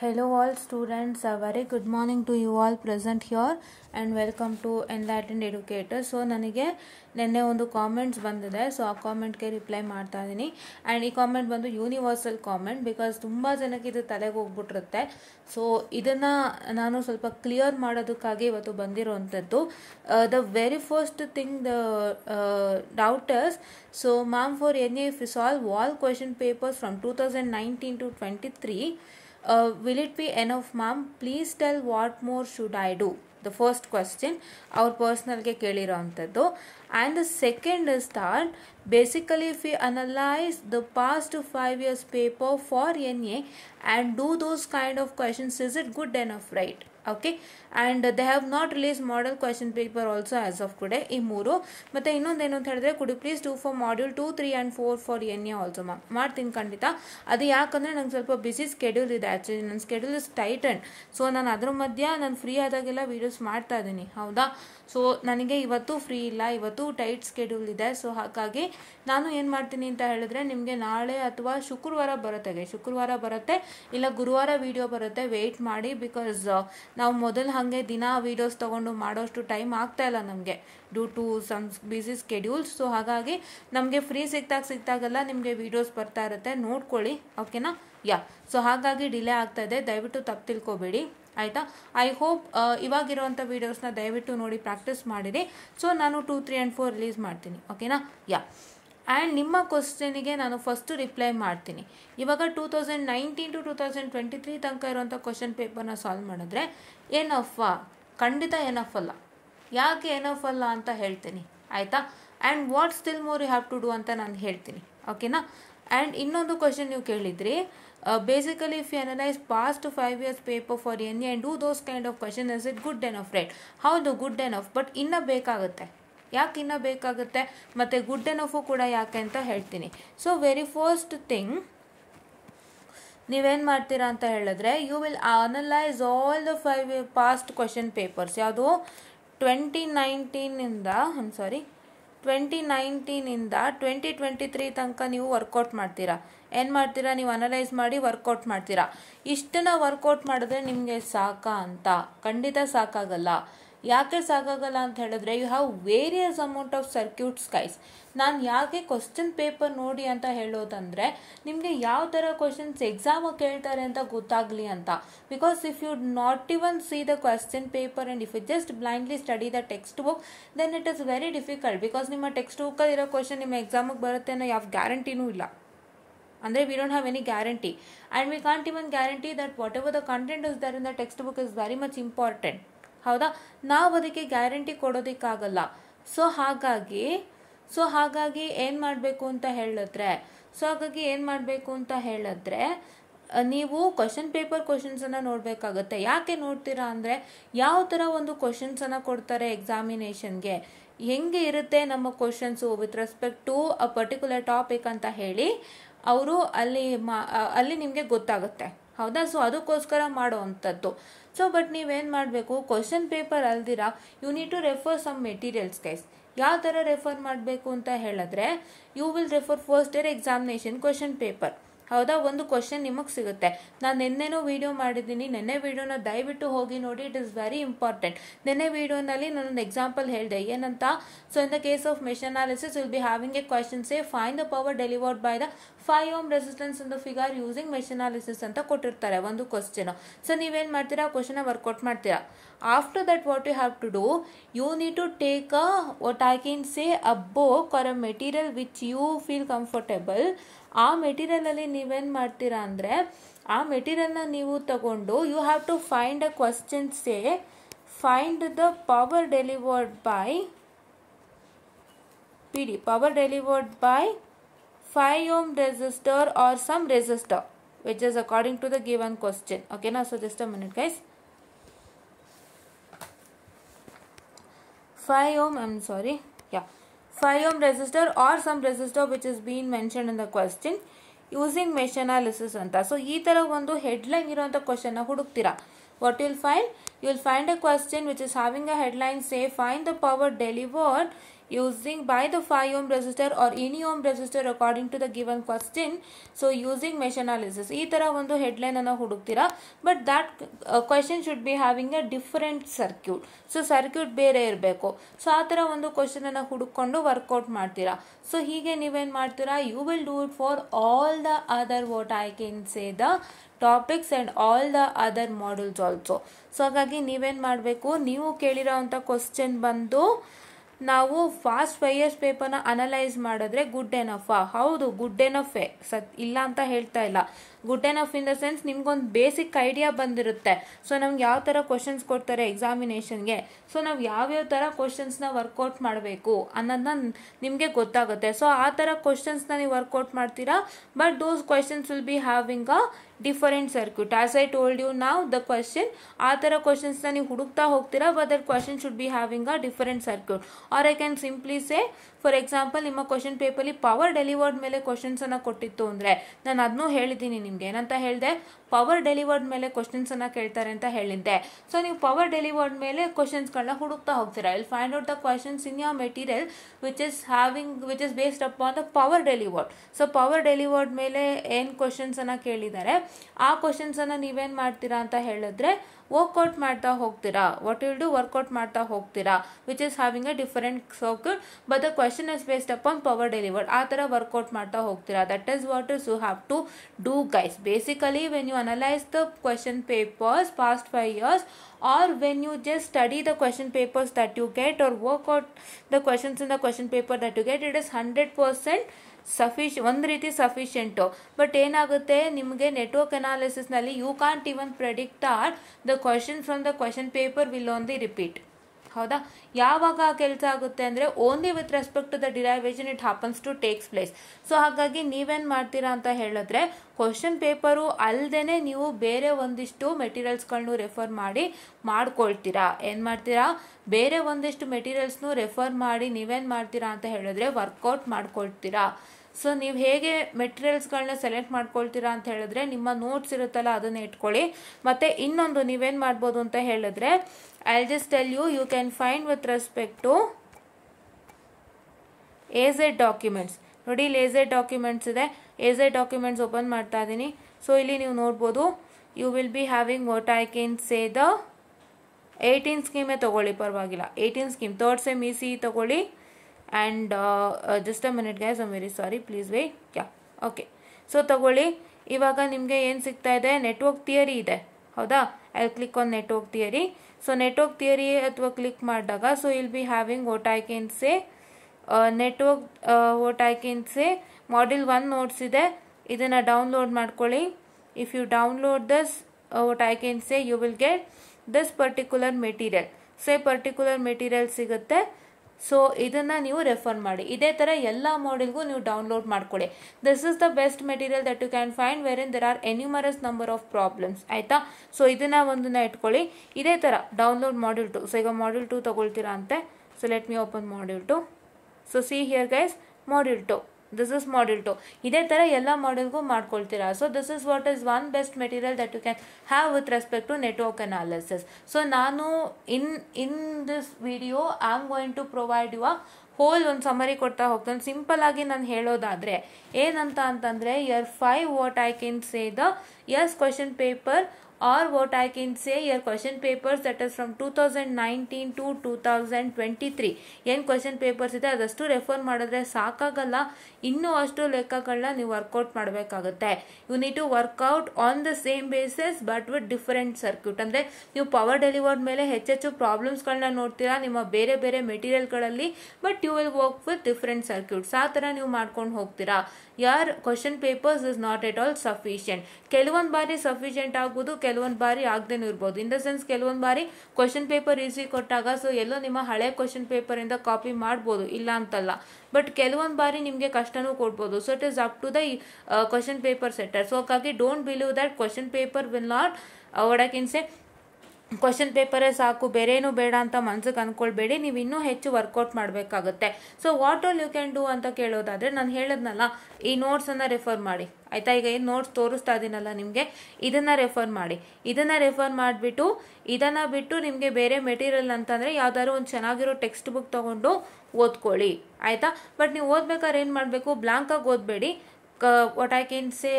hello all students a very good morning to you all present here and welcome to enlightened educator so ನನಗೆ ನಿನ್ನೆ ಒಂದು comments ಬಂದಿದೆ so ಆ ಕಾಮೆಂಟ್ಗೆ reply ಮಾಡ್ತಾ ಇದ್ದೀನಿ ಆ್ಯಂಡ್ ಈ ಕಾಮೆಂಟ್ ಬಂದು ಯೂನಿವರ್ಸಲ್ ಕಾಮೆಂಟ್ ಬಿಕಾಸ್ ತುಂಬ ಜನಕ್ಕೆ ಇದು ತಲೆಗೆ ಹೋಗ್ಬಿಟ್ಟಿರುತ್ತೆ ಸೊ ಇದನ್ನು ನಾನು ಸ್ವಲ್ಪ ಕ್ಲಿಯರ್ ಮಾಡೋದಕ್ಕಾಗಿ ಇವತ್ತು ಬಂದಿರೋವಂಥದ್ದು the very first thing the doubters so ma'am for N F solve all question papers from two thousand nineteen to twenty three Uh, will it be enough mom please tell what more should i do the first question our personal ke and the second is that basically if we analyze the past five years paper for na and do those kind of questions is it good enough right okay and they have not release ಮಾಡಲ್ question paper also as of today ಈ ಮೂರು ಮತ್ತು ಇನ್ನೊಂದೇನು ಅಂತ ಹೇಳಿದ್ರೆ could please too for module two three and four for N A also ಮಾಡ್ತೀನಿ ಖಂಡಿತ ಅದು ಯಾಕಂದರೆ ನಂಗೆ ಸ್ವಲ್ಪ ಬಿಸಿ ಸ್ಕೆಡ್ಯೂಲ್ ಇದೆ ಆ್ಯಕ್ಚುಲಿ ನನ್ನ schedule is tight and so ನಾನು ಅದ್ರ ಮಧ್ಯ ನಾನು ಫ್ರೀ ಆದಾಗೆಲ್ಲ ವೀಡಿಯೋಸ್ ಮಾಡ್ತಾ ಇದ್ದೀನಿ ಹೌದಾ ಸೊ ನನಗೆ ಇವತ್ತು ಫ್ರೀ ಇಲ್ಲ ಇವತ್ತು ಟೈಟ್ ಸ್ಕೆಡ್ಯೂಲ್ ಇದೆ ಸೊ ಹಾಗಾಗಿ ನಾನು ಏನು ಮಾಡ್ತೀನಿ ಅಂತ ಹೇಳಿದ್ರೆ ನಿಮಗೆ ನಾಳೆ ಅಥವಾ ಶುಕ್ರವಾರ ಬರುತ್ತೆ ಶುಕ್ರವಾರ ಬರುತ್ತೆ ಇಲ್ಲ ಗುರುವಾರ ವೀಡಿಯೋ ಬರುತ್ತೆ ವೆಯ್ಟ್ ಮಾಡಿ ಬಿಕಾಸ್ ನಾವು ಮೊದಲು ಹಾಗೆ ದಿನ ವೀಡಿಯೋಸ್ ತೊಗೊಂಡು ಮಾಡೋಷ್ಟು ಟೈಮ್ ಆಗ್ತಾ ಇಲ್ಲ ನಮಗೆ due to some busy schedules so ಹಾಗಾಗಿ ನಮಗೆ ಫ್ರೀ ಸಿಗ್ತಾಗ ಸಿಗ್ತಾಗಲ್ಲ ನಿಮಗೆ ವೀಡಿಯೋಸ್ ಬರ್ತಾ ಇರುತ್ತೆ ನೋಡ್ಕೊಳ್ಳಿ ಓಕೆನಾ ಯಾ ಸೊ ಹಾಗಾಗಿ ಡಿಲೇ ಆಗ್ತಾ ಇದೆ ದಯವಿಟ್ಟು ತಪ್ಪು ತಿಳ್ಕೊಬೇಡಿ ಆಯಿತಾ ಐ ಹೋಪ್ ಇವಾಗಿರುವಂಥ ವೀಡಿಯೋಸ್ನ ದಯವಿಟ್ಟು ನೋಡಿ ಪ್ರಾಕ್ಟೀಸ್ ಮಾಡಿರಿ ಸೊ ನಾನು two three and four release ಮಾಡ್ತೀನಿ ಓಕೆನಾ ಯಾ ಆ್ಯಂಡ್ ನಿಮ್ಮ ಕ್ವಶನಿಗೆ ನಾನು ಫಸ್ಟು ರಿಪ್ಲೈ ಮಾಡ್ತೀನಿ ಇವಾಗ two thousand nineteen to two thousand twenty three ತನಕ ಇರುವಂಥ ಕ್ವಶನ್ ಪೇಪರ್ನ ಸಾಲ್ವ್ ಮಾಡಿದ್ರೆ ಏನಫ್ ಖಂಡಿತ ಏನಫ್ ಅಲ್ಲ ಯಾಕೆ ಏನಫ್ ಅಲ್ಲ ಅಂತ ಹೇಳ್ತೀನಿ ಆಯಿತಾ and what still more you have to do ಅಂತ ನಾನು ಹೇಳ್ತೀನಿ ಓಕೆನಾ ಆ್ಯಂಡ್ ಇನ್ನೊಂದು ಕ್ವಶನ್ ನೀವು ಕೇಳಿದ್ರಿ basically if you analyse past five years paper for N and do those kind of question is it good enough right ಹೌದು good enough but ಇನ್ನೂ ಬೇಕಾಗುತ್ತೆ ಯಾಕೆ ಇನ್ನೂ ಬೇಕಾಗುತ್ತೆ ಮತ್ತು ಗುಡ್ಡೆ ನೋಫು ಕೂಡ ಯಾಕೆ ಅಂತ ಹೇಳ್ತೀನಿ ಸೊ ವೆರಿ ಫಸ್ಟ್ ಥಿಂಗ್ ನೀವೇನು ಮಾಡ್ತೀರಾ ಅಂತ ಹೇಳಿದ್ರೆ you will analyse all the five past question papers ಯಾವುದು ಟ್ವೆಂಟಿ ನೈನ್ಟೀನಿಂದ ಐಮ್ ಸಾರಿ ಟ್ವೆಂಟಿ ನೈನ್ಟೀನಿಂದ ಟ್ವೆಂಟಿ ಟ್ವೆಂಟಿ ತ್ರೀ ತನಕ ನೀವು ವರ್ಕೌಟ್ ಮಾಡ್ತೀರಾ ಏನು ಮಾಡ್ತೀರಾ ನೀವು ಅನಲೈಸ್ ಮಾಡಿ ವರ್ಕೌಟ್ ಮಾಡ್ತೀರಾ ಇಷ್ಟನ್ನು ವರ್ಕೌಟ್ ಮಾಡಿದ್ರೆ ನಿಮಗೆ ಸಾಕಾ ಅಂತ ಖಂಡಿತ ಸಾಕಾಗಲ್ಲ ಯಾಕೆ ಸಾಕಾಗಲ್ಲ ಅಂತ ಹೇಳಿದ್ರೆ you have various amount of circuit ಸ್ಕೈಸ್ ನಾನು ಯಾಕೆ ಕ್ವಶನ್ ಪೇಪರ್ ನೋಡಿ ಅಂತ ಹೇಳೋದಂದರೆ ನಿಮಗೆ ಯಾವ ಥರ ಕ್ವಶನ್ಸ್ ಎಕ್ಸಾಮಾಗಿ ಕೇಳ್ತಾರೆ ಅಂತ ಗೊತ್ತಾಗಲಿ ಅಂತ because if you not even see the question paper and if you just blindly study the textbook then it is very difficult because ನಿಮ್ಮ ಟೆಕ್ಸ್ಟ್ ಇರೋ ಕ್ವಶನ್ ನಿಮ್ಮ ಎಕ್ಸಾಮಿಗೆ ಬರುತ್ತೆ ಅನ್ನೋ ಯಾವ ಗ್ಯಾರಂಟಿನೂ ಇಲ್ಲ ಅಂದರೆ we don't have any guarantee and we can't even guarantee that whatever the content is there in the textbook is very much important ಹೌದಾ ನಾವು ಅದಕ್ಕೆ ಗ್ಯಾರಂಟಿ ಕೊಡೋದಕ್ಕಾಗಲ್ಲ ಸೊ ಹಾಗಾಗಿ ಸೊ ಹಾಗಾಗಿ ಏನು ಮಾಡಬೇಕು ಅಂತ ಹೇಳಿದ್ರೆ ಸೊ ಹಾಗಾಗಿ ಏನು ಮಾಡಬೇಕು ಅಂತ ಹೇಳಿದ್ರೆ ನೀವು ಕ್ವಶನ್ ಪೇಪರ್ ಕ್ವಶನ್ಸನ್ನು ನೋಡಬೇಕಾಗತ್ತೆ ಯಾಕೆ ನೋಡ್ತೀರಾ ಅಂದರೆ ಯಾವ ಥರ ಒಂದು ಕ್ವಶನ್ಸನ್ನು ಕೊಡ್ತಾರೆ ಎಕ್ಸಾಮಿನೇಷನ್ಗೆ ಹೆಂಗೆ ಇರುತ್ತೆ ನಮ್ಮ questions with respect to a particular topic ಅಂತ ಹೇಳಿ ಅವರು ಅಲ್ಲಿ ಮಾ ಅಲ್ಲಿ ನಿಮಗೆ ಗೊತ್ತಾಗುತ್ತೆ ಹೌದಾ ಸೊ ಅದಕ್ಕೋಸ್ಕರ ಮಾಡೋ ಸೊ ಬಟ್ ನೀವೇನು ಮಾಡಬೇಕು ಕ್ವಶನ್ ಪೇಪರ್ ಅಲ್ದಿರ you need to refer some materials guys ಯಾವ ಥರ ರೆಫರ್ ಮಾಡಬೇಕು ಅಂತ ಹೇಳಿದ್ರೆ you will refer first year examination question paper ಹೌದಾ ಒಂದು ಕ್ವಶನ್ ನಿಮಗೆ ಸಿಗುತ್ತೆ ನಾನು ನಿನ್ನೆನೂ ವೀಡಿಯೋ ಮಾಡಿದ್ದೀನಿ ನೆನ್ನೆ ವೀಡಿಯೋನ ದಯವಿಟ್ಟು ಹೋಗಿ ನೋಡಿ ಇಟ್ ಇಸ್ ವೆರಿ ಇಂಪಾರ್ಟೆಂಟ್ ನೆನ್ನೆ ವೀಡಿಯೋನಲ್ಲಿ ಒಂದು ಎಕ್ಸಾಂಪಲ್ ಹೇಳಿದೆ ಏನಂತ so in the case of machine analysis will be having a question say find the power delivered by the five ohm resistance in the figure using mesh analysis analysis ಅಂತ ಕೊಟ್ಟಿರ್ತಾರೆ ಒಂದು question so ನೀವೇನು ಮಾಡ್ತೀರಾ ಆ ಕ್ವಶನ work out ಮಾಡ್ತೀರಾ after that what you have to do you need to take a what I can say a book or a material which you feel comfortable ಆ ಮೆಟೀರಿಯಲಲ್ಲಿ ನೀವೇನು ಮಾಡ್ತೀರಾ ಅಂದರೆ ಆ ಮೆಟೀರಿಯಲ್ನ ನೀವು ತಗೊಂಡು you have to find a question say find the power delivered by P D power delivered by five ohm resistor or some resistor which is according to the given question ಓಕೆನಾ so so just a guys guys ohm I am sorry 5 ohm resistor or some resistor which is being mentioned in the question using mesh analysis and so ee tara ondu headline iruvanta question na hudukthira what you will find you will find a question which is having a headline say find the power delivered using by the five ohm resistor or any ohm resistor according to the given question so using mesh ಈ ಥರ ಒಂದು ಹೆಡ್ಲೈನನ್ನು ಹುಡುಕ್ತೀರಾ but that question should be having a different circuit so circuit ಬೇರೆ ಇರಬೇಕು so ಆ ಥರ ಒಂದು ಕ್ವಶನನ್ನು ಹುಡುಕ್ಕೊಂಡು ವರ್ಕೌಟ್ ಮಾಡ್ತೀರಾ ಸೊ ಹೀಗೆ ನೀವೇನು ಮಾಡ್ತೀರಾ you will do it for all the other what I can say the topics and all the other modules also so ಹಾಗಾಗಿ ನೀವೇನು ಮಾಡಬೇಕು ನೀವು ಕೇಳಿರೋ ಅಂಥ ಕ್ವಶನ್ ಬಂದು ನಾವು ಫಾಸ್ಟ್ ವೈಯರ್ಸ್ ಪೇಪರ್ನ ಅನಲೈಸ್ ಮಾಡಿದ್ರೆ ಗುಡ್ ಎನಫಾ ಹೌದು ಗುಡ್ ಎನಫೇ ಸತ್ ಇಲ್ಲ ಅಂತ ಹೇಳ್ತಾ ಇಲ್ಲ good enough in the sense ನಿಮ್ಗೊಂದು ಬೇಸಿಕ್ ಐಡಿಯಾ ಬಂದಿರುತ್ತೆ ಸೊ ನಮ್ಗೆ ಯಾವ ಥರ ಕ್ವಶನ್ಸ್ ಕೊಡ್ತಾರೆ ಎಕ್ಸಾಮಿನೇಷನ್ಗೆ ಸೊ ನಾವು ಯಾವ್ಯಾವ ಥರ ಕ್ವಶನ್ಸ್ನ ವರ್ಕೌಟ್ ಮಾಡಬೇಕು ಅನ್ನೋದನ್ನ ನಿಮಗೆ ಗೊತ್ತಾಗುತ್ತೆ ಸೊ ಆ ಥರ ಕ್ವಶನ್ಸ್ನ ನೀವು ವರ್ಕೌಟ್ ಮಾಡ್ತೀರಾ but those questions will be having a different circuit as I told you ನಾವ್ ದ ಕ್ವಶನ್ ಆ ಥರ ಕ್ವಶನ್ಸ್ನ ನೀವು ಹುಡುಕ್ತಾ ಹೋಗ್ತೀರಾ but that question should be having a different circuit or I can simply say for example ನಿಮ್ಮ question ಪೇಪರ್ಲಿ power delivered ಮೇಲೆ ಕ್ವಶನ್ಸನ್ನು ಕೊಟ್ಟಿತ್ತು ಅಂದರೆ ನಾನು ಅದನ್ನೂ ಹೇಳಿದ್ದೀನಿ ನಿಮ್ಗೆ ಏನಂತ ಹೇಳಿದೆ ಪವರ್ ಡೆಲಿವರ್ಡ್ ಮೇಲೆ ಅನ್ನ ಕೇಳ್ತಾರೆ ಅಂತ ಹೇಳಿದ್ದೆ ಸೊ ನೀವು ಪವರ್ ಡೆಲಿವರ್ಡ್ ಮೇಲೆ ಕ್ವಶನ್ಸ್ಗಳನ್ನ ಹುಡುಕ್ತಾ ಹೋಗ್ತೀರಾ I'll find out the questions in ಯಾವ material which is having which is based upon the power delivered so power delivered ಮೇಲೆ ಏನು ಅನ್ನ ಕೇಳಿದ್ದಾರೆ ಆ ಕ್ವಶನ್ಸನ್ನು ನೀವೇನು ಮಾಡ್ತೀರಾ ಅಂತ ಹೇಳಿದ್ರೆ ವರ್ಕೌಟ್ ಮಾಡ್ತಾ ಹೋಗ್ತೀರಾ ವಾಟ್ ವಿಲ್ ಡೂ ವರ್ಕೌಟ್ ಮಾಡ್ತಾ ಹೋಗ್ತೀರಾ which is having a different circuit but the question is based upon power delivered ಆ ಥರ ವರ್ಕೌಟ್ ಮಾಡ್ತಾ ಹೋಗ್ತೀರಾ that is what is you have to do guys basically when you analyse the question papers past five years or when you just study the question papers that you get or work out the questions in the question paper that you get it is 100% ಸಫಿಶ್ ಒಂದು ರೀತಿ sufficient but ಏನಾಗುತ್ತೆ ನಿಮಗೆ network ಅನಾಲಿಸಿಸ್ನಲ್ಲಿ you can't even predict or the question from the question paper will the repeat ಹೌದಾ ಯಾವಾಗ ಆ ಕೆಲಸ ಆಗುತ್ತೆ ಅಂದರೆ only with respect to the derivation it happens to takes place so ಹಾಗಾಗಿ ನೀವೇನು ಮಾಡ್ತೀರಾ ಅಂತ ಹೇಳಿದ್ರೆ ಕ್ವಶನ್ ಪೇಪರು ಅಲ್ಲದೇ ನೀವು ಬೇರೆ ಒಂದಿಷ್ಟು ಮೆಟೀರಿಯಲ್ಸ್ಗಳನ್ನೂ ರೆಫರ್ ಮಾಡಿ ಮಾಡ್ಕೊಳ್ತೀರಾ ಏನು ಮಾಡ್ತೀರಾ ಬೇರೆ ಒಂದಿಷ್ಟು ಮೆಟೀರಿಯಲ್ಸ್ನೂ ರೆಫರ್ ಮಾಡಿ ನೀವೇನು ಮಾಡ್ತೀರಾ ಅಂತ ಹೇಳಿದ್ರೆ ವರ್ಕೌಟ್ ಮಾಡ್ಕೊಳ್ತೀರಾ ಸೊ ನೀವು ಹೇಗೆ ಮೆಟೀರಿಯಲ್ಸ್ಗಳನ್ನ ಸೆಲೆಕ್ಟ್ ಮಾಡ್ಕೊಳ್ತೀರಾ ಅಂತ ಹೇಳಿದ್ರೆ ನಿಮ್ಮ ನೋಟ್ಸ್ ಇರುತ್ತಲ್ಲ ಅದನ್ನು ಇಟ್ಕೊಳ್ಳಿ ಮತ್ತು ಇನ್ನೊಂದು ನೀವೇನು ಮಾಡ್ಬೋದು ಅಂತ ಹೇಳಿದ್ರೆ I just tell you you can find with respect to a documents ನೋಡಿ ಇಲ್ಲಿ ಏಝೆಡ್ ಡಾಕ್ಯುಮೆಂಟ್ಸ್ ಇದೆ ಎ ಡಾಕ್ಯುಮೆಂಟ್ಸ್ ಓಪನ್ ಮಾಡ್ತಾ ಇದ್ದೀನಿ ಸೊ ಇಲ್ಲಿ ನೀವು ನೋಡ್ಬೋದು you will be having what I can say the eighteen ಸ್ಕೀಮೇ ತೊಗೊಳ್ಳಿ ಪರವಾಗಿಲ್ಲ eighteen scheme third sem E C ತಗೊಳ್ಳಿ and just a minute guys I very sorry please wait yeah okay so ತಗೊಳ್ಳಿ ಇವಾಗ ನಿಮಗೆ ಏನು ಸಿಗ್ತಾ ಇದೆ ನೆಟ್ವರ್ಕ್ ಥಿಯರಿ ಇದೆ ಹೌದಾ I click on network theory so network theory ಅಥವಾ ಕ್ಲಿಕ್ ಮಾಡಿದಾಗ so I'll be having what I can say network what I module one notes ಇದೆ ಇದನ್ನು ಡೌನ್ಲೋಡ್ ಮಾಡ್ಕೊಳ್ಳಿ if you download this what I can say you will get this particular material say particular material ಸಿಗುತ್ತೆ so ಇದನ್ನು ನೀವು refer ಮಾಡಿ ಇದೇ ಥರ ಎಲ್ಲ ಮಾಡೆಲ್ಗೂ ನೀವು ಡೌನ್ಲೋಡ್ ಮಾಡ್ಕೊಳ್ಳಿ this is the best material that you can find where in there are numerous number of problems ಆಯಿತಾ ಸೊ ಇದನ್ನು ಒಂದನ್ನು ಇಟ್ಕೊಳ್ಳಿ ಇದೇ ಥರ ಡೌನ್ಲೋಡ್ ಮಾಡ್ಯೂಲ್ ಟು ಸೊ ಈಗ ಮಾಡ್ಯೂಲ್ ಟು ತೊಗೊಳ್ತೀರಾ ಅಂತೆ so let me open module two so see here guys module two this is model two ಇದೇ ಥರ ಎಲ್ಲ ಮಾಡೆಲ್ಗೂ ಮಾಡ್ಕೊಳ್ತೀರಾ so this is what is one best material that you can have with respect to network analysis so ನಾನು in in this video I am going to provide you a whole ಒಂದು summary ಕೊಡ್ತಾ ಹೋಗ್ತೇನೆ simple ಆಗಿ ನಾನು ಹೇಳೋದಾದರೆ ಏನಂತ ಅಂತಂದರೆ your five what I can say the S question paper or what I can say from question papers that is from 2019 to 2023 ಏನು question papers ಇದೆ ಅದಷ್ಟು ರೆಫರ್ ಮಾಡಿದ್ರೆ ಸಾಕಾಗಲ್ಲ ಇನ್ನೂ ಅಷ್ಟು ಲೆಕ್ಕಗಳನ್ನ ನೀವು ವರ್ಕೌಟ್ ಮಾಡಬೇಕಾಗುತ್ತೆ you need to workout on the same basis but with different circuit ಅಂದರೆ ನೀವು ಪವರ್ ಡೆಲಿವರ್ಡ್ ಮೇಲೆ ಹೆಚ್ಚೆಚ್ಚು ಪ್ರಾಬ್ಲಮ್ಸ್ಗಳನ್ನ ನೋಡ್ತೀರಾ ನಿಮ್ಮ ಬೇರೆ ಬೇರೆ ಮೆಟೀರಿಯಲ್ಗಳಲ್ಲಿ but you will work with different circuits ಆ ಥರ ನೀವು ಮಾಡ್ಕೊಂಡು ಹೋಗ್ತೀರಾ your question papers is not at all sufficient ಕೆಲವೊಂದು ಬಾರಿ ಸಫಿಷಿಯಂಟ್ ಆಗ್ಬೋದು ಕೆಲವೊಂದು ಬಾರಿ ಆಗದೇನು ಇರ್ಬೋದು ಇನ್ ದ ಸೆನ್ಸ್ ಕೆಲವೊಂದು ಬಾರಿ ಕ್ವಶನ್ ಪೇಪರ್ ಈಸಿ ಕೊಟ್ಟಾಗ ಸೊ ಎಲ್ಲೋ ನಿಮ್ಮ ಹಳೆ ಕ್ವಶನ್ ಪೇಪರ್ ಇಂದ ಕಾಪಿ ಮಾಡ್ಬೋದು ಇಲ್ಲ ಅಂತಲ್ಲ ಬಟ್ ಕೆಲವೊಂದು ಬಾರಿ ನಿಮಗೆ ಕಷ್ಟನೂ ಕೊಡ್ಬೋದು so it is up to the question paper setter so ಹಾಗಾಗಿ don't believe that question paper will not what say question ಪೇಪರೇ ಸಾಕು ಬೇರೇನೂ ಬೇಡ ಅಂತ ಮನ್ಸಿಗೆ ಅಂದ್ಕೊಳ್ಬೇಡಿ ನೀವು ಇನ್ನೂ ಹೆಚ್ಚು ವರ್ಕೌಟ್ ಮಾಡಬೇಕಾಗುತ್ತೆ so what all you can do ಅಂತ ಕೇಳೋದಾದರೆ ನಾನು ಹೇಳಿದ್ನಲ್ಲ ಈ ನೋಟ್ಸನ್ನು ರೆಫರ್ ಮಾಡಿ ಆಯಿತಾ ಈಗ ಏನು ನೋಟ್ಸ್ ತೋರಿಸ್ತಾ ಇದ್ದೀನಲ್ಲ ನಿಮಗೆ ಇದನ್ನು ರೆಫರ್ ಮಾಡಿ ಇದನ್ನು ರೆಫರ್ ಮಾಡಿಬಿಟ್ಟು ಇದನ್ನು ಬಿಟ್ಟು ನಿಮಗೆ ಬೇರೆ ಮೆಟೀರಿಯಲ್ ಅಂತಂದರೆ ಯಾವ್ದಾದ್ರು ಒಂದು ಚೆನ್ನಾಗಿರೋ ಟೆಕ್ಸ್ಟ್ ಬುಕ್ ತೊಗೊಂಡು ಓದ್ಕೊಳ್ಳಿ ಆಯಿತಾ ಬಟ್ ನೀವು ಓದ್ಬೇಕಾದ್ರೆ ಏನು ಮಾಡಬೇಕು ಬ್ಲಾಂಕಾಗಿ ಓದಬೇಡಿ what I can say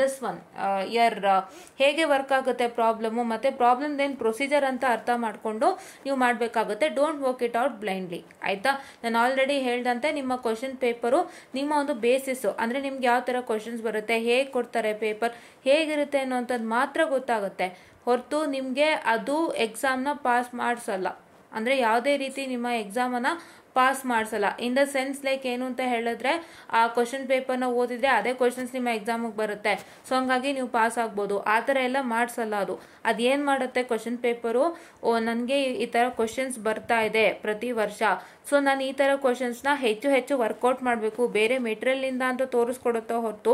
this one year ಹೇಗೆ ವರ್ಕ್ ಆಗುತ್ತೆ ಪ್ರಾಬ್ಲಮ್ಮು ಮತ್ತು ಪ್ರಾಬ್ಲಮ್ದೇನು ಪ್ರೊಸೀಜರ್ ಅಂತ ಅರ್ಥ ಮಾಡಿಕೊಂಡು ನೀವು ಮಾಡಬೇಕಾಗುತ್ತೆ don't work it out blindly ಆಯಿತಾ ನಾನು ಆಲ್ರೆಡಿ ಹೇಳ್ದಂತೆ ನಿಮ್ಮ ಕ್ವಶನ್ ಪೇಪರು ನಿಮ್ಮ ಒಂದು ಬೇಸಿಸ್ಸು ಅಂದರೆ ನಿಮ್ಗೆ ಯಾವ ಥರ ಕ್ವಶನ್ಸ್ ಬರುತ್ತೆ ಹೇಗೆ ಕೊಡ್ತಾರೆ ಪೇಪರ್ ಹೇಗಿರುತ್ತೆ ಅನ್ನೋಂಥದ್ದು ಮಾತ್ರ ಗೊತ್ತಾಗುತ್ತೆ ಹೊರತು ನಿಮಗೆ ಅದು ಎಕ್ಸಾಮ್ನ ಪಾಸ್ ಮಾಡಿಸಲ್ಲ ಅಂದರೆ ಯಾವುದೇ ರೀತಿ ನಿಮ್ಮ ಎಕ್ಸಾಮನ್ನು ಪಾಸ್ ಮಾಡಿಸಲ್ಲ ಇನ್ ದ ಸೆನ್ಸ್ ಲೈಕ್ ಏನು ಅಂತ ಹೇಳಿದ್ರೆ ಆ ಕ್ವಶನ್ ಪೇಪರ್ನ ಓದಿದ್ರೆ ಅದೇ ಕ್ವಶನ್ಸ್ ನಿಮ್ಮ ಎಕ್ಸಾಮಿಗೆ ಬರುತ್ತೆ ಸೊ ಹಂಗಾಗಿ ನೀವು ಪಾಸ್ ಆಗ್ಬೋದು ಆ ಥರ ಎಲ್ಲ ಮಾಡಿಸಲ್ಲ ಅದು ಅದೇನು ಮಾಡುತ್ತೆ ಕ್ವಶನ್ ಪೇಪರು ಓ ನನಗೆ ಈ ಥರ ಕ್ವಶನ್ಸ್ ಬರ್ತಾ ಇದೆ ಪ್ರತಿ ವರ್ಷ ಸೊ ನಾನು ಈ ಥರ ಕ್ವಶನ್ಸ್ನ ಹೆಚ್ಚು ಹೆಚ್ಚು ವರ್ಕೌಟ್ ಮಾಡಬೇಕು ಬೇರೆ ಮೆಟೀರಿಯಲ್ನಿಂದ ಅಂತ ತೋರಿಸ್ಕೊಡುತ್ತೋ ಹೊರತು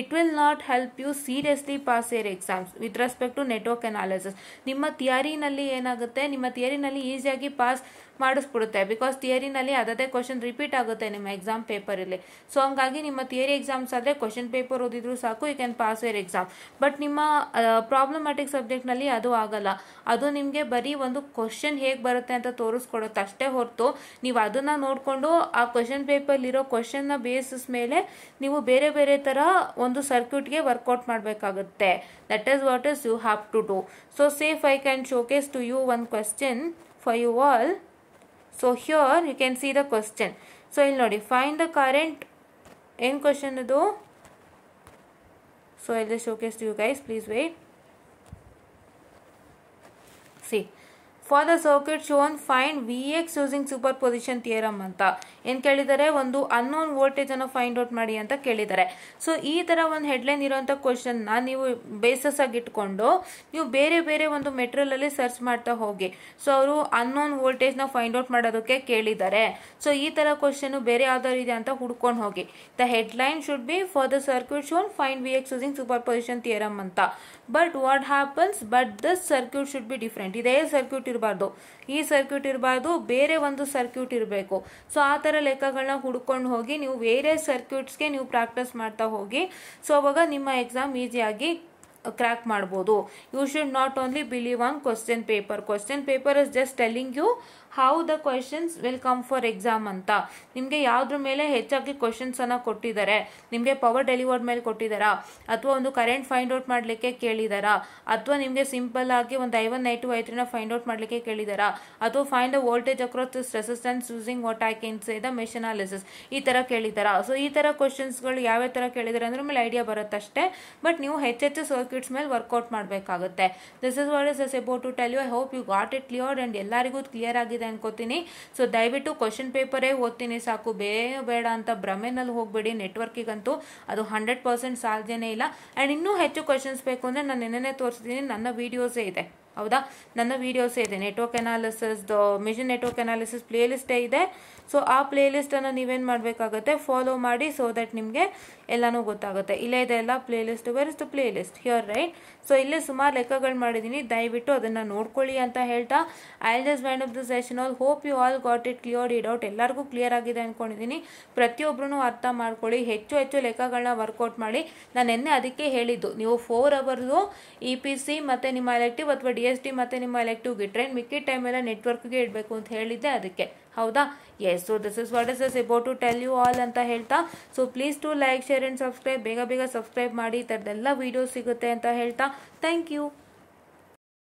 it will not help you seriously pass your exams with respect to network analysis ನಿಮ್ಮ ಥಿಯರಿನಲ್ಲಿ ಏನಾಗುತ್ತೆ ನಿಮ್ಮ ಥಿಯರಿನಲ್ಲಿ ಈಸಿಯಾಗಿ ಪಾಸ್ ಮಾಡಿಸ್ಬಿಡುತ್ತೆ ಬಿಕಾಸ್ ಥಿಯರಿನಲ್ಲಿ ಅಲ್ಲಿ ಅದೇ ಕ್ವಶನ್ ರಿಪೀಟ್ ಆಗುತ್ತೆ ನಿಮ್ಮ ಎಕ್ಸಾಮ್ ಪೇಪರಲ್ಲಿ ಸೊ ಹಂಗಾಗಿ ನಿಮ್ಮ ಥಿಯರಿ ಎಕ್ಸಾಮ್ಸ್ ಆದರೆ ಕ್ವಶನ್ ಪೇಪರ್ ಓದಿದ್ರು ಸಾಕು you can pass your exam but ನಿಮ್ಮ ಪ್ರಾಬ್ಲಮ್ಯಾಟಿಕ್ ಸಬ್ಜೆಕ್ಟ್ನಲ್ಲಿ ಅದು ಆಗಲ್ಲ ಅದು ನಿಮಗೆ ಬರೀ ಒಂದು ಕ್ವಶನ್ ಹೇಗೆ ಬರುತ್ತೆ ಅಂತ ತೋರಿಸ್ಕೊಡುತ್ತೆ ಅಷ್ಟೇ ಹೊರತು ನೀವು ಅದನ್ನು ನೋಡಿಕೊಂಡು ಆ ಕ್ವಶನ್ ಪೇಪರ್ಲಿರೋ ಕ್ವಶನ್ನ ಬೇಸಿಸ್ ಮೇಲೆ ನೀವು ಬೇರೆ ಬೇರೆ ಥರ ಒಂದು ಸರ್ಕ್ಯೂಟ್ಗೆ ವರ್ಕೌಟ್ ಮಾಡಬೇಕಾಗುತ್ತೆ that is what is you have to do so say if I can showcase to you one question for you all So here you can see the question. So I'll not find the current in question though. So I'll just showcase to you guys. Please wait. See. For the circuit shown, find Vx using superposition theorem. ಏನ್ ಕೇಳಿದ್ದಾರೆ ಒಂದು unknown ಅನ್ನು find out ಮಾಡಿ ಅಂತ ಕೇಳಿದ್ದಾರೆ so ಈ ತರ ಒಂದು ಹೆಡ್ಲೈನ್ ಕ್ವಶನ್ ನಾನು ನೀವು ಬೇಸಸ್ ಆಗಿ ಇಟ್ಕೊಂಡು ನೀವು ಬೇರೆ ಬೇರೆ ಒಂದು ಮೆಟೀರಿಯಲ್ ಅಲ್ಲಿ ಸರ್ಚ್ ಮಾಡ್ತಾ ಹೋಗಿ ಸೊ ಅವರು ಅನ್ನೋನ್ ನ ಫೈಂಡ್ ಔಟ್ ಮಾಡೋದಕ್ಕೆ ಕೇಳಿದ್ದಾರೆ ಸೊ ಈ ತರ ಕ್ವಶನ್ ಬೇರೆ ಯಾವ್ದಾರು ಇದೆ ಅಂತ ಹುಡ್ಕೊಂಡು ಹೋಗಿ the headline should be for the circuit shown find V X using superposition theorem ಅಂತ but what happens but the circuit should be different ಇದೇ ಸರ್ಕ್ಯೂಟ್ ಇರಬಾರ್ದು ಈ ಸರ್ಕ್ಯೂಟ್ ಇರಬಾರ್ದು ಬೇರೆ ಒಂದು ಸರ್ಕ್ಯೂಟ್ ಇರಬೇಕು ಸೊ ಆ ಥರ ಲೆಕ್ಕಗಳನ್ನ ಹುಡ್ಕೊಂಡು ಹೋಗಿ ನೀವು ಬೇರೆ ಸರ್ಕ್ಯೂಟ್ಸ್ಗೆ ನೀವು ಪ್ರಾಕ್ಟೀಸ್ ಮಾಡ್ತಾ ಹೋಗಿ ಸೊ ಅವಾಗ ನಿಮ್ಮ ಎಕ್ಸಾಮ್ ಈಸಿಯಾಗಿ ಕ್ರ್ಯಾಕ್ ಮಾಡ್ಬೋದು you should not only believe on question paper question paper is just telling you how the questions will come for exam ಅಂತ ನಿಮಗೆ ಯಾವುದ್ರ ಮೇಲೆ ಹೆಚ್ಚಾಗಿ ಅನ್ನ ಕೊಟ್ಟಿದ್ದಾರೆ ನಿಮಗೆ ಪವರ್ ಡೆಲಿವರ್ಡ್ ಮೇಲೆ ಕೊಟ್ಟಿದ್ದಾರಾ ಅಥವಾ ಒಂದು ಕರೆಂಟ್ ಫೈಂಡ್ ಔಟ್ ಮಾಡಲಿಕ್ಕೆ ಕೇಳಿದಾರಾ ಅಥವಾ ನಿಮಗೆ ಸಿಂಪಲ್ ಆಗಿ ಒಂದು I one I two I ತ್ರೀನ ಫೈಂಡ್ ಔಟ್ ಮಾಡಲಿಕ್ಕೆ ಕೇಳಿದಾರಾ ಅಥವಾ find the voltage across this resistance using what I can say the analysis ಈ ಥರ ಕೇಳಿದ್ದಾರಾ ಸೊ ಈ ಥರ ಯಾವ ಯಾವ್ಯಾವ ಥರ ಕೇಳಿದಾರೆ ಅಂದ್ರೆ ಮೇಲೆ ಐಡಿಯಾ ಬರುತ್ತಷ್ಟೇ ಬಟ್ ನೀವು ಹೆಚ್ಚೆಚ್ಚು ಸರ್ಕ್ಯೂಟ್ಸ್ ಮೇಲೆ ವರ್ಕೌಟ್ ಮಾಡಬೇಕಾಗುತ್ತೆ this is what is as about to tell you I hope you got it clear and ಎಲ್ಲರಿಗೂ ಕ್ಲಿಯರ್ ಆಗಿದೆ ಅನ್ಕೋತೀನಿ ಸೊ ದಯವಿಟ್ಟು ಕ್ವಶನ್ ಪೇಪರೇ ಓದ್ತೀನಿ ಸಾಕು ಬೇ ಬೇಡ ಅಂತ ಭ್ರಮೆನಲ್ಲಿ ಹೋಗಬೇಡಿ ನೆಟ್ವರ್ಕಿಗಂತೂ ಅದು ಹಂಡ್ರೆಡ್ ಪರ್ಸೆಂಟ್ ಸಾಧ್ಯನೇ ಇಲ್ಲ ಆ್ಯಂಡ್ ಇನ್ನೂ ಹೆಚ್ಚು ಕ್ವಶನ್ಸ್ ಬೇಕು ಅಂದರೆ ನಾನು ನಿನ್ನೆ ತೋರಿಸ್ತೀನಿ ನನ್ನ ವೀಡಿಯೋಸೇ ಇದೆ ಹೌದಾ ನನ್ನ ವೀಡಿಯೋಸೇ ಇದೆ ನೆಟ್ವರ್ಕ್ ಅನಾಲಿಸಿಸ್ದು ಮಿಷನ್ ನೆಟ್ವರ್ಕ್ ಅನಾಲಿಸಿಸ್ ಪ್ಲೇಲಿಸ್ಟೇ ಇದೆ ಸೊ ಆ ಪ್ಲೇಲಿಸ್ಟನ್ನು ನೀವೇನು ಮಾಡಬೇಕಾಗುತ್ತೆ ಫಾಲೋ ಮಾಡಿ ಸೊ ದಟ್ ನಿಮಗೆ ಎಲ್ಲನೂ ಗೊತ್ತಾಗುತ್ತೆ ಇಲ್ಲೇ ಇದೆಲ್ಲ playlist where is the playlist here right so ಇಲ್ಲೇ ಸುಮಾರು ಲೆಕ್ಕಗಳು ಮಾಡಿದ್ದೀನಿ ದಯವಿಟ್ಟು ಅದನ್ನು ನೋಡ್ಕೊಳ್ಳಿ ಅಂತ ಹೇಳ್ತಾ I just wind off the session all hope you all got it clear ಇಡ್ ಡೌಟ್ ಎಲ್ಲರಿಗೂ ಕ್ಲಿಯರ್ ಆಗಿದೆ ಅಂದ್ಕೊಂಡಿದ್ದೀನಿ ಪ್ರತಿಯೊಬ್ಬರೂ ಅರ್ಥ ಮಾಡ್ಕೊಳ್ಳಿ ಹೆಚ್ಚು ಹೆಚ್ಚು ಲೆಕ್ಕಗಳನ್ನ ವರ್ಕೌಟ್ ಮಾಡಿ ನಾನು ನಿನ್ನೆ ಅದಕ್ಕೆ ಹೇಳಿದ್ದು ನೀವು four hours E P C ಮತ್ತು ನಿಮ್ಮ ಎಲೆಕ್ಟಿವ್ ಅಥವಾ ಡಿ ಎಸ್ ಟಿ ಮತ್ತು ನಿಮ್ಮ ಎಲೆಕ್ಟಿವ್ಗೆ ಟ್ರೈನ್ ಮಿಕ್ಕಿ ಟೈಮೆಲ್ಲ ನೆಟ್ವರ್ಕ್ಗೆ ಇಡಬೇಕು ಅಂತ ಹೇಳಿದ್ದೆ ಅದಕ್ಕೆ ಹೌದಾ yes so this is what is as about to tell you all ಅಂತ ಹೇಳ್ತಾ so please to like share and subscribe ಬೇಗ ಬೇಗ ಸಬ್ಸ್ಕ್ರೈಬ್ ಮಾಡಿ ಈ ಥರದ್ದೆಲ್ಲ ವೀಡಿಯೋಸ್ ಸಿಗುತ್ತೆ ಅಂತ ಹೇಳ್ತಾ ಥ್ಯಾಂಕ್ ಯು